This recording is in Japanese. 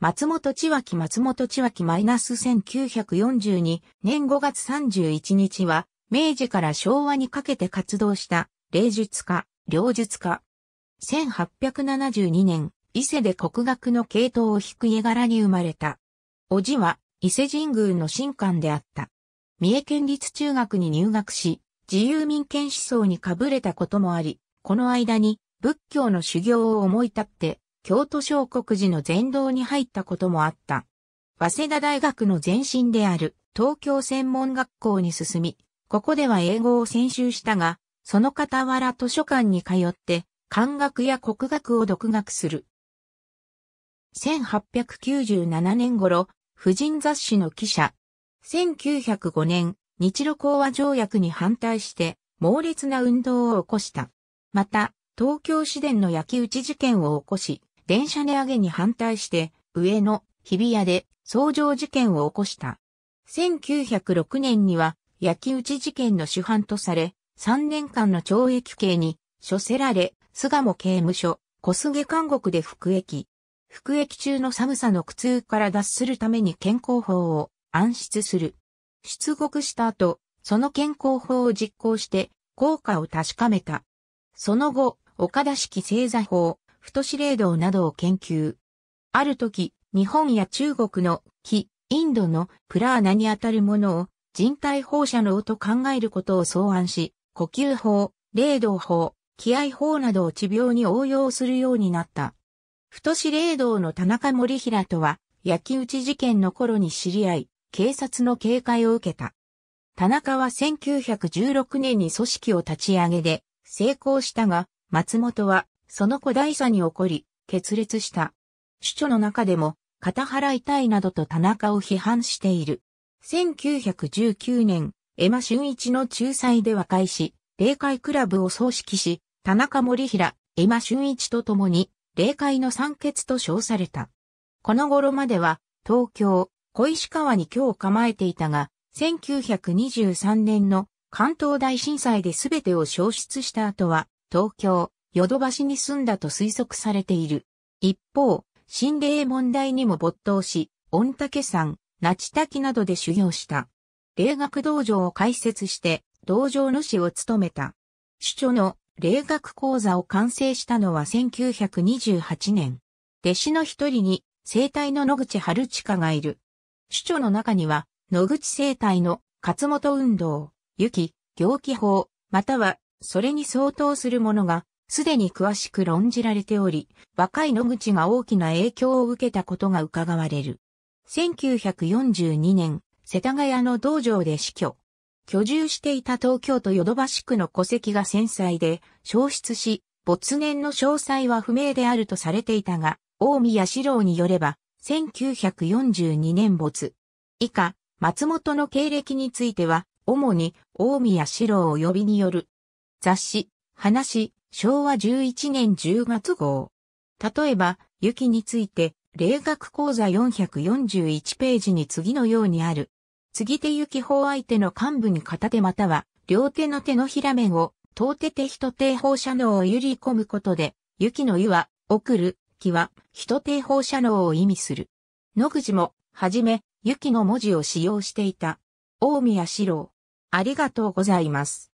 松本千脇松本千脇マイナス1942年5月31日は、明治から昭和にかけて活動した、霊術家、猟術家。1872年、伊勢で国学の系統を引く家柄に生まれた。叔父は、伊勢神宮の神官であった。三重県立中学に入学し、自由民権思想にかぶれたこともあり、この間に仏教の修行を思い立って、京都小国寺の全道に入ったこともあった。早稲田大学の前身である東京専門学校に進み、ここでは英語を専修したが、その傍ら図書館に通って、漢学や国学を独学する。1897年頃、婦人雑誌の記者。1905年、日露講和条約に反対して、猛烈な運動を起こした。また、東京市電の焼き討ち事件を起こし、電車値上げに反対して、上野、日比谷で、相乗事件を起こした。1906年には、焼き打ち事件の主犯とされ、3年間の懲役刑に、処せられ、菅も刑務所、小菅監獄で服役。服役中の寒さの苦痛から脱するために健康法を暗室する。出国した後、その健康法を実行して、効果を確かめた。その後、岡田式正座法、太司令道などを研究。ある時、日本や中国の木、インドのプラーナにあたるものを人体放射能と考えることを草案し、呼吸法、霊道法、気合法などを治病に応用するようになった。太司令道の田中森平とは、焼き打ち事件の頃に知り合い、警察の警戒を受けた。田中は1916年に組織を立ち上げで成功したが、松本はその古代さに起こり、決裂した。主長の中でも、片いたいなどと田中を批判している。1919年、エマ俊一の仲裁で和解し、霊界クラブを創式し、田中森平、エマ俊一と共に、霊界の三欠と称された。この頃までは、東京、小石川に今日構えていたが、1923年の関東大震災で全てを消失した後は、東京、ヨドバシに住んだと推測されている。一方、心霊問題にも没頭し、御嶽山、那智滝などで修行した。霊学道場を開設して、道場主を務めた。主張の霊学講座を完成したのは1928年。弟子の一人に、生体の野口春近がいる。主張の中には、野口生体の勝本運動、雪、行気法、または、それに相当するものがすでに詳しく論じられており、若い野口が大きな影響を受けたことが伺われる。1942年、世田谷の道場で死去。居住していた東京都ヨドバシ区の戸籍が戦災で消失し、没年の詳細は不明であるとされていたが、大宮四郎によれば、1942年没。以下、松本の経歴については、主に大宮四郎及びによる雑誌、話、昭和11年10月号。例えば、雪について、霊学講座441ページに次のようにある。次手雪法相手の幹部に片手または、両手の手のひら面を、遠手手人手放射能を揺り込むことで、雪の湯は、送る、木は、人手放射能を意味する。野口も、はじめ、雪の文字を使用していた。大宮四郎。ありがとうございます。